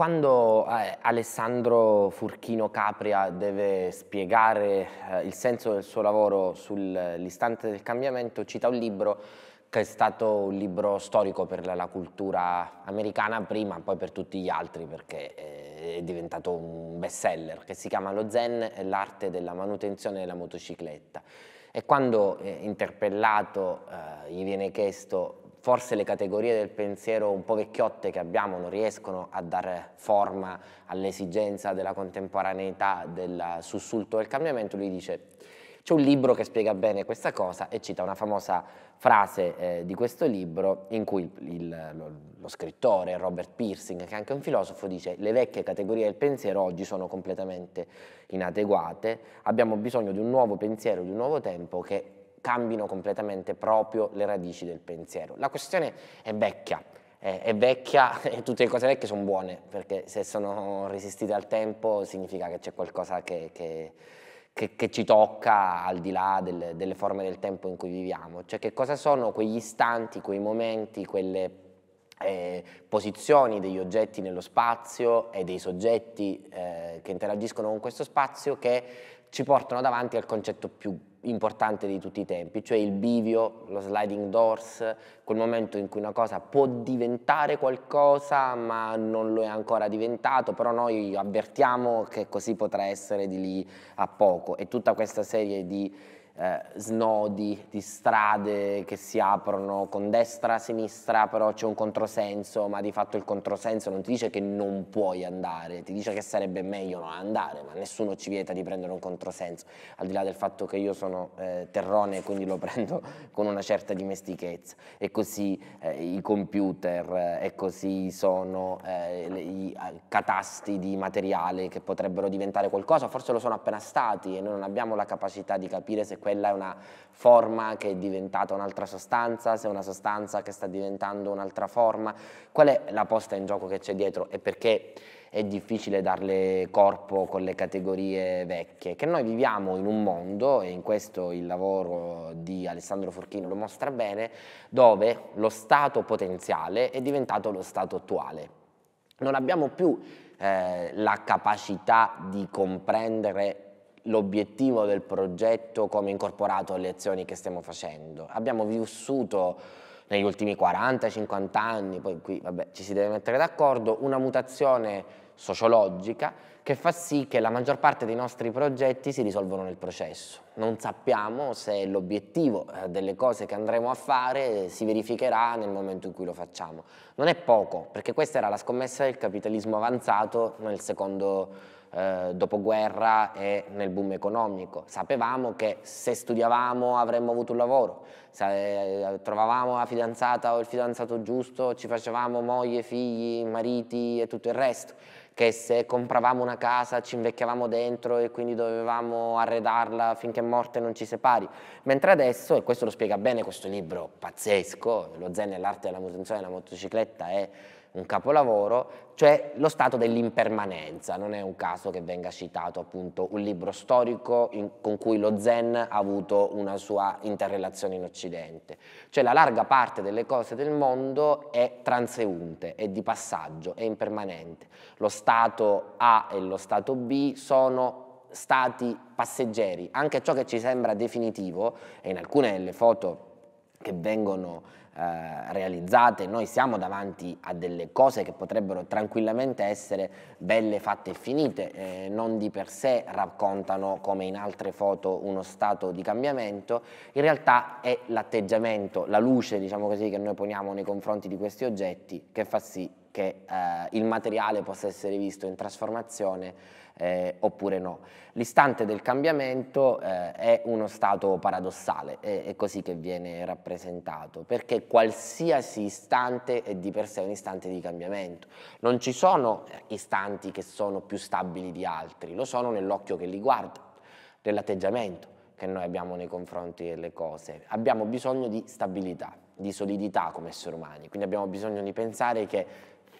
Quando eh, Alessandro Furchino Capria deve spiegare eh, il senso del suo lavoro sull'istante del cambiamento, cita un libro che è stato un libro storico per la, la cultura americana prima, poi per tutti gli altri perché eh, è diventato un best seller, che si chiama Lo Zen e l'arte della manutenzione della motocicletta. E quando eh, interpellato eh, gli viene chiesto forse le categorie del pensiero un po' vecchiotte che abbiamo non riescono a dare forma all'esigenza della contemporaneità, del sussulto del cambiamento, lui dice c'è un libro che spiega bene questa cosa e cita una famosa frase eh, di questo libro in cui il, lo, lo, scrittore Robert Piercing, che è anche un filosofo, dice le vecchie categorie del pensiero oggi sono completamente inadeguate, abbiamo bisogno di un nuovo pensiero, di un nuovo tempo che cambino completamente proprio le radici del pensiero. La questione è vecchia, è, è vecchia e tutte le cose vecchie sono buone, perché se sono resistite al tempo significa che c'è qualcosa che, che che, che, ci tocca al di là del, delle forme del tempo in cui viviamo, cioè che cosa sono quegli istanti, quei momenti, quelle eh, posizioni degli oggetti nello spazio e dei soggetti eh, che interagiscono con questo spazio che ci portano davanti al concetto più importante di tutti i tempi, cioè il bivio, lo sliding doors, quel momento in cui una cosa può diventare qualcosa ma non lo è ancora diventato, però noi avvertiamo che così potrà essere di lì a poco e tutta questa serie di eh, snodi di strade che si aprono con destra, sinistra, però c'è un controsenso, ma di fatto il controsenso non ti dice che non puoi andare, ti dice che sarebbe meglio non andare, ma nessuno ci vieta di prendere un controsenso, al di là del fatto che io sono eh, terrone e quindi lo prendo con una certa dimestichezza. E così eh, i computer eh, e così sono eh, i catasti di materiale che potrebbero diventare qualcosa, forse lo sono appena stati e noi non abbiamo la capacità di capire se quello quella è una forma che è diventata un'altra sostanza, se è una sostanza che sta diventando un'altra forma, qual è la posta in gioco che c'è dietro e perché è difficile darle corpo con le categorie vecchie, che noi viviamo in un mondo, e in questo il lavoro di Alessandro Forchino lo mostra bene, dove lo stato potenziale è diventato lo stato attuale. Non abbiamo più eh, la capacità di comprendere l'obiettivo del progetto come incorporato alle azioni che stiamo facendo. Abbiamo vissuto negli ultimi 40-50 anni, poi qui vabbè, ci si deve mettere d'accordo, una mutazione sociologica che fa sì che la maggior parte dei nostri progetti si risolvono nel processo. Non sappiamo se l'obiettivo eh, delle cose che andremo a fare si verificherà nel momento in cui lo facciamo. Non è poco, perché questa era la scommessa del capitalismo avanzato nel secondo eh, dopoguerra e nel boom economico. Sapevamo che se studiavamo avremmo avuto un lavoro, se, eh, trovavamo la fidanzata o il fidanzato giusto, ci facevamo moglie, figli, mariti e tutto il resto che se compravamo una casa ci invecchiavamo dentro e quindi dovevamo arredarla finché morte non ci separi. Mentre adesso, e questo lo spiega bene questo libro pazzesco, Lo Zen e l'arte della manutenzione della motocicletta è un capolavoro, cioè lo stato dell'impermanenza. Non è un caso che venga citato appunto un libro storico in, con cui lo Zen ha avuto una sua interrelazione in Occidente. Cioè la larga parte delle cose del mondo è transeunte, è di passaggio, è impermanente. Lo stato A e lo stato B sono stati passeggeri, anche ciò che ci sembra definitivo, e in alcune delle foto che vengono eh, realizzate, noi siamo davanti a delle cose che potrebbero tranquillamente essere belle fatte e finite, eh, non di per sé raccontano come in altre foto uno stato di cambiamento, in realtà è l'atteggiamento, la luce diciamo così, che noi poniamo nei confronti di questi oggetti che fa sì che eh, il materiale possa essere visto in trasformazione eh, oppure no. L'istante del cambiamento eh, è uno stato paradossale, è, è, così che viene rappresentato, perché qualsiasi istante è di per sé un istante di cambiamento. Non ci sono eh, istanti che sono più stabili di altri, lo sono nell'occhio che li guarda, nell'atteggiamento che noi abbiamo nei confronti delle cose. Abbiamo bisogno di stabilità, di solidità come esseri umani, quindi abbiamo bisogno di pensare che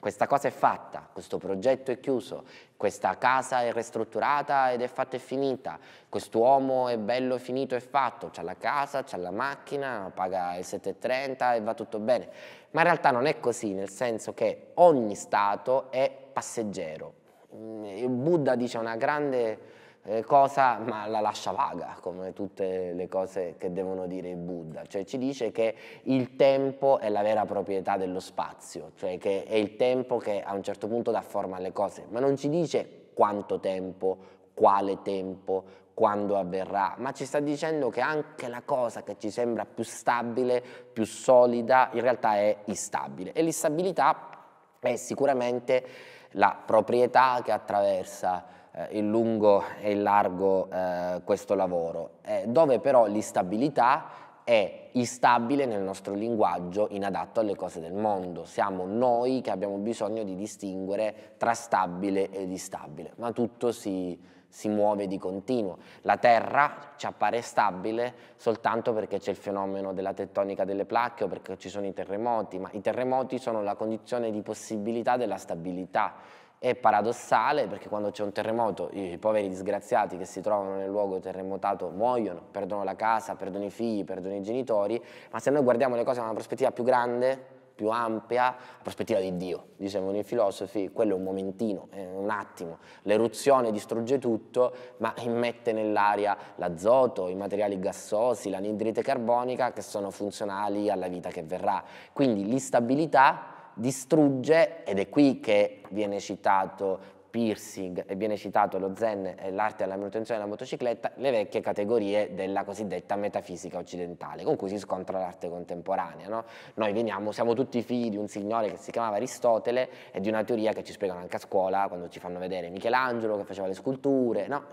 questa cosa è fatta, questo progetto è chiuso, questa casa è ristrutturata ed è fatta e finita, quest'uomo è bello, finito e fatto, c'ha la casa, c'ha la macchina, paga il 730 e va tutto bene. Ma in realtà non è così, nel senso che ogni stato è passeggero. Mm, Buddha dice una grande eh, cosa, ma la lascia vaga, come tutte le cose che devono dire il Buddha. Cioè ci dice che il tempo è la vera proprietà dello spazio, cioè che è il tempo che a un certo punto dà forma alle cose, ma non ci dice quanto tempo, quale tempo, quando avverrà, ma ci sta dicendo che anche la cosa che ci sembra più stabile, più solida, in realtà è instabile. E l'instabilità è sicuramente la proprietà che attraversa eh, in lungo e in largo eh, questo lavoro, eh, dove però l'instabilità è instabile nel nostro linguaggio inadatto alle cose del mondo. Siamo noi che abbiamo bisogno di distinguere tra stabile ed instabile, ma tutto si, si muove di continuo. La Terra ci appare stabile soltanto perché c'è il fenomeno della tettonica delle placche o perché ci sono i terremoti, ma i terremoti sono la condizione di possibilità della stabilità è paradossale perché quando c'è un terremoto i poveri disgraziati che si trovano nel luogo terremotato muoiono, perdono la casa, perdono i figli, perdono i genitori, ma se noi guardiamo le cose da una prospettiva più grande, più ampia, la prospettiva di Dio, dicevano i filosofi, quello è un momentino, è un attimo, l'eruzione distrugge tutto, ma immette nell'aria l'azoto, i materiali gassosi, l'anidrite carbonica che sono funzionali alla vita che verrà. Quindi l'instabilità distrugge, ed è qui che viene citato piercing e viene citato lo zen e l'arte della manutenzione della motocicletta, le vecchie categorie della cosiddetta metafisica occidentale, con cui si scontra l'arte contemporanea. No? Noi veniamo, siamo tutti figli di un signore che si chiamava Aristotele e di una teoria che ci spiegano anche a scuola quando ci fanno vedere Michelangelo che faceva le sculture, no?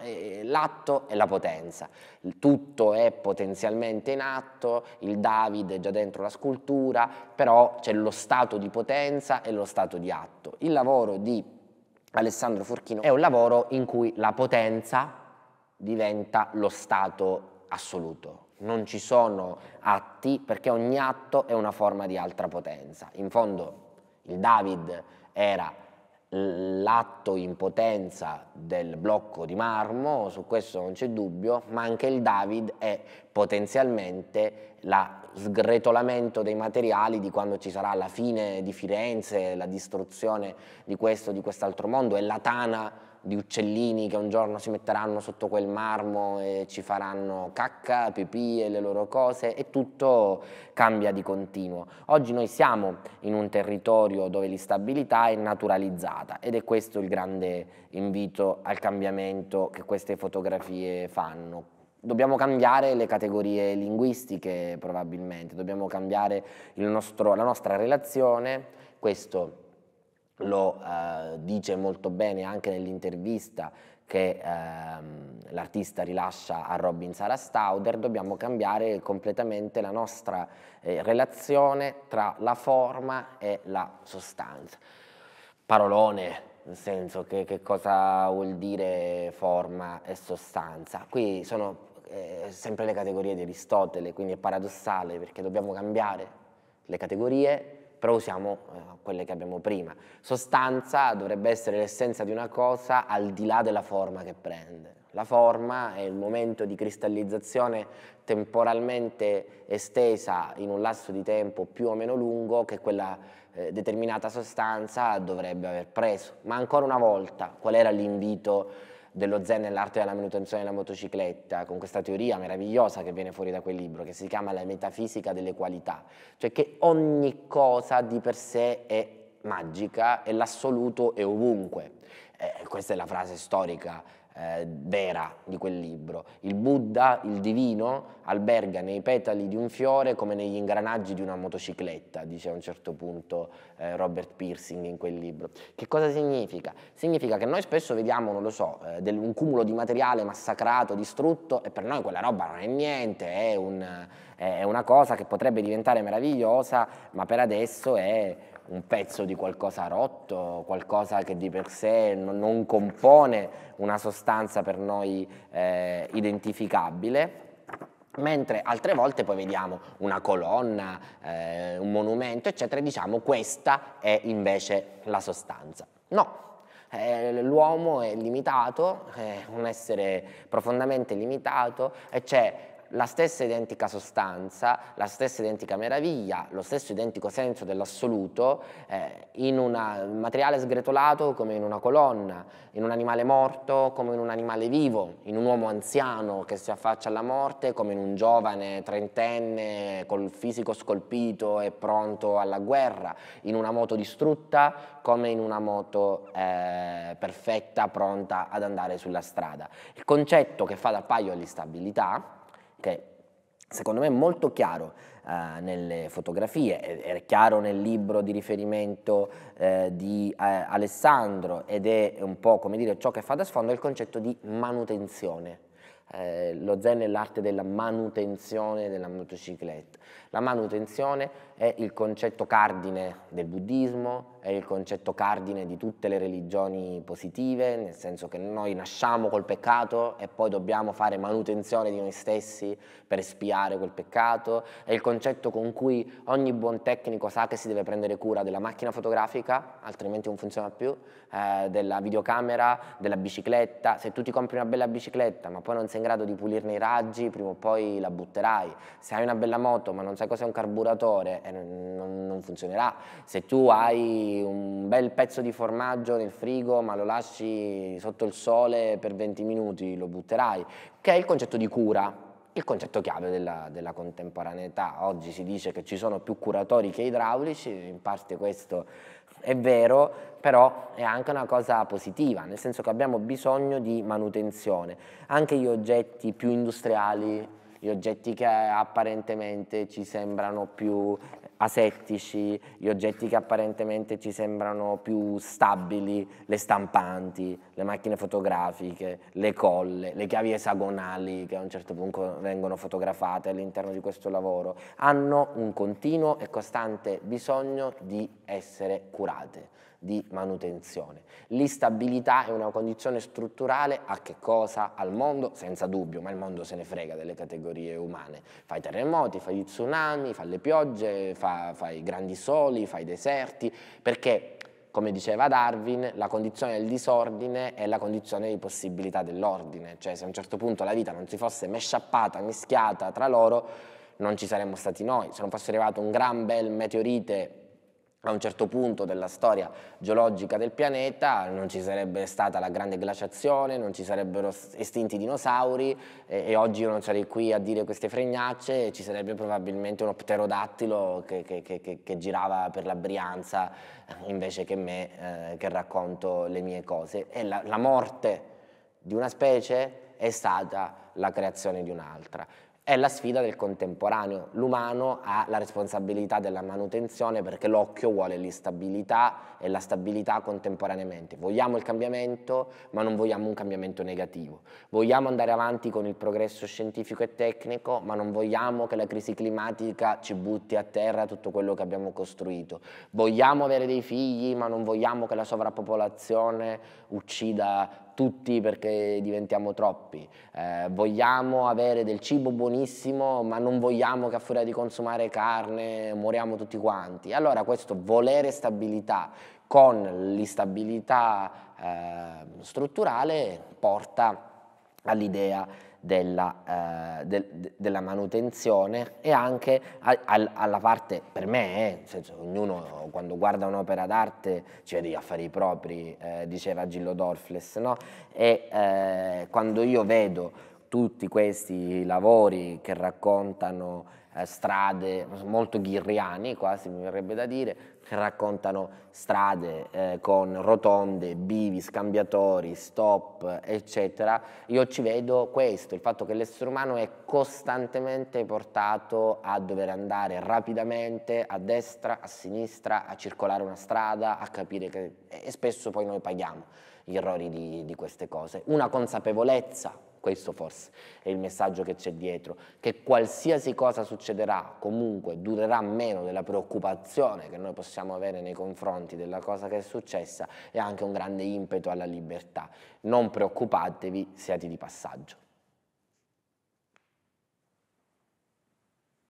l'atto e la potenza. Tutto è potenzialmente in atto, il David è già dentro la scultura, però c'è lo stato di potenza e lo stato di atto. Il lavoro di Alessandro Forchino, è un lavoro in cui la potenza diventa lo stato assoluto. Non ci sono atti perché ogni atto è una forma di altra potenza. In fondo il David era l'atto in potenza del blocco di marmo, su questo non c'è dubbio, ma anche il David è potenzialmente la sgretolamento dei materiali di quando ci sarà la fine di Firenze, la distruzione di questo, di quest'altro mondo e la tana di uccellini che un giorno si metteranno sotto quel marmo e ci faranno cacca, pipì e le loro cose e tutto cambia di continuo. Oggi noi siamo in un territorio dove l'instabilità è naturalizzata ed è questo il grande invito al cambiamento che queste fotografie fanno. Dobbiamo cambiare le categorie linguistiche probabilmente, dobbiamo cambiare nostro, la nostra relazione, questo lo eh, dice molto bene anche nell'intervista che ehm, l'artista rilascia a Robin Sara Stauder, dobbiamo cambiare completamente la nostra eh, relazione tra la forma e la sostanza. Parolone, nel senso che, che cosa vuol dire forma e sostanza. Qui sono eh, sempre le categorie di Aristotele, quindi è paradossale perché dobbiamo cambiare le categorie però usiamo eh, quelle che abbiamo prima. Sostanza dovrebbe essere l'essenza di una cosa al di là della forma che prende. La forma è il momento di cristallizzazione temporalmente estesa in un lasso di tempo più o meno lungo che quella eh, determinata sostanza dovrebbe aver preso. Ma ancora una volta, qual era l'invito? dello zen nell'arte della manutenzione della motocicletta, con questa teoria meravigliosa che viene fuori da quel libro, che si chiama la metafisica delle qualità, cioè che ogni cosa di per sé è magica e l'assoluto è ovunque. Eh, questa è la frase storica eh, vera di quel libro. Il Buddha, il divino, alberga nei petali di un fiore come negli ingranaggi di una motocicletta, dice a un certo punto eh, Robert Piercing in quel libro. Che cosa significa? Significa che noi spesso vediamo, non lo so, eh, del, un cumulo di materiale massacrato, distrutto e per noi quella roba non è niente, è, un, è una cosa che potrebbe diventare meravigliosa, ma per adesso è un pezzo di qualcosa rotto, qualcosa che di per sé non compone una sostanza per noi eh, identificabile, mentre altre volte poi vediamo una colonna, eh, un monumento, eccetera, e diciamo questa è invece la sostanza. No, eh, l'uomo è limitato, è un essere profondamente limitato e c'è la stessa identica sostanza, la stessa identica meraviglia, lo stesso identico senso dell'assoluto eh, in un materiale sgretolato come in una colonna, in un animale morto come in un animale vivo, in un uomo anziano che si affaccia alla morte come in un giovane trentenne col fisico scolpito e pronto alla guerra, in una moto distrutta come in una moto eh, perfetta, pronta ad andare sulla strada. Il concetto che fa da paio all'instabilità che secondo me è molto chiaro eh, nelle fotografie, è, è, chiaro nel libro di riferimento eh, di eh, Alessandro ed è un po' come dire ciò che fa da sfondo è il concetto di manutenzione. Eh, lo zen è l'arte della manutenzione della motocicletta. La manutenzione è il concetto cardine del buddismo, è il concetto cardine di tutte le religioni positive, nel senso che noi nasciamo col peccato e poi dobbiamo fare manutenzione di noi stessi per espiare quel peccato, è il concetto con cui ogni buon tecnico sa che si deve prendere cura della macchina fotografica, altrimenti non funziona più, eh, della videocamera, della bicicletta, se tu ti compri una bella bicicletta ma poi non sei in grado di pulirne i raggi, prima o poi la butterai, se hai una bella moto ma non sai cos'è un carburatore eh, non, non funzionerà, se tu hai un bel pezzo di formaggio nel frigo ma lo lasci sotto il sole per 20 minuti, lo butterai, che è il concetto di cura, il concetto chiave della, della, contemporaneità. Oggi si dice che ci sono più curatori che idraulici, in parte questo è vero, però è anche una cosa positiva, nel senso che abbiamo bisogno di manutenzione. Anche gli oggetti più industriali gli oggetti che apparentemente ci sembrano più asettici, gli oggetti che apparentemente ci sembrano più stabili, le stampanti, le macchine fotografiche, le colle, le chiavi esagonali che a un certo punto vengono fotografate all'interno di questo lavoro, hanno un continuo e costante bisogno di essere curate, di manutenzione. L'instabilità è una condizione strutturale a che cosa? Al mondo, senza dubbio, ma il mondo se ne frega delle categorie umane. Fa i terremoti, fa gli tsunami, fa le piogge, fa, fa i grandi soli, fa i deserti, perché come diceva Darwin, la condizione del disordine è la condizione di possibilità dell'ordine, cioè se a un certo punto la vita non si fosse mesciappata, mischiata tra loro, non ci saremmo stati noi. Se non fosse arrivato un gran bel meteorite a un certo punto della storia geologica del pianeta non ci sarebbe stata la grande glaciazione, non ci sarebbero estinti i dinosauri e, e, oggi io non sarei qui a dire queste fregnacce e ci sarebbe probabilmente uno pterodattilo che, che, che, che girava per la Brianza eh, invece che me eh, che racconto le mie cose. E la, la morte di una specie è stata la creazione di un'altra è la sfida del contemporaneo. L'umano ha la responsabilità della manutenzione perché l'occhio vuole l'instabilità e la stabilità contemporaneamente. Vogliamo il cambiamento, ma non vogliamo un cambiamento negativo. Vogliamo andare avanti con il progresso scientifico e tecnico, ma non vogliamo che la crisi climatica ci butti a terra tutto quello che abbiamo costruito. Vogliamo avere dei figli, ma non vogliamo che la sovrappopolazione uccida tutti perché diventiamo troppi, eh, vogliamo avere del cibo buonissimo ma non vogliamo che a furia di consumare carne moriamo tutti quanti. Allora questo volere stabilità con l'instabilità eh, strutturale porta all'idea della, eh, de, della manutenzione e anche a, a, alla parte, per me, eh, senso, ognuno quando guarda un'opera d'arte ci vede gli affari propri, eh, diceva Gillo Dorfles, no? e eh, quando io vedo tutti questi lavori che raccontano eh, strade molto ghirriani, quasi mi verrebbe da dire, che raccontano strade eh, con rotonde, bivi, scambiatori, stop, eccetera, io ci vedo questo, il fatto che l'essere umano è costantemente portato a dover andare rapidamente a destra, a sinistra, a circolare una strada, a capire che... e spesso poi noi paghiamo gli errori di, di queste cose. Una consapevolezza questo forse è il messaggio che c'è dietro, che qualsiasi cosa succederà comunque durerà meno della preoccupazione che noi possiamo avere nei confronti della cosa che è successa e anche un grande impeto alla libertà. Non preoccupatevi, siate di passaggio.